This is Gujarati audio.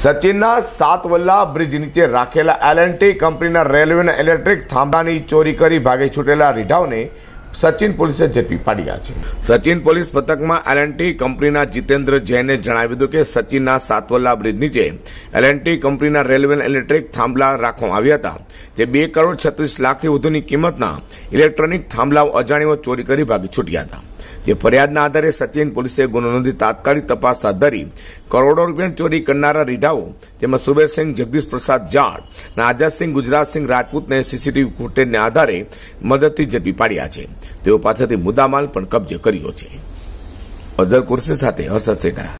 સચિનના સાતવલ્લા બ્રિજ નીચે રાખેલા એલએનટી કંપનીના રેલવેના ઇલેક્ટ્રિક થાંભલાની ચોરી કરી ભાગે છૂટેલા રીઢાઓને સચિન પોલીસે ઝડપી પાડ્યા છે સચિન પોલીસ પથકમાં એલએનટી કંપનીના જીતેન્દ્ર જૈને જણાવ્યું હતું કે સચિનના સાતવલ્લા બ્રિજ નીચે એલએનટી કંપનીના રેલવેના ઇલેક્ટ્રિક થાંભલા રાખવામાં આવ્યા હતા જે બે કરોડ છત્રીસ લાખથી વધુની કિંમતના ઇલેક્ટ્રોનિક થાંભલાઓ અજાણ્યો ચોરી કરી ભાગે છૂટ્યા હતા જે ફરિયાદના આધારે સચિન પોલીસે ગુનો નોંધી તાત્કાલિક તપાસ હાથ ધરી કરોડો રૂપિયાની ચોરી કરનારા રીઢાઓ તેમાં સુબેરસિંહ જગદીશ પ્રસાદ જાટ અને આઝાદસિંહ ગુજરાતસિંહ રાજપૂતને સીસીટીવી ફૂટેજને આધારે મદદથી ઝડપી પાડ્યા છે તેઓ પાસેથી મુદ્દામાલ પણ કબજે કર્યો છે અઝર કુર્સી સાથે હર્ષદ સેઠા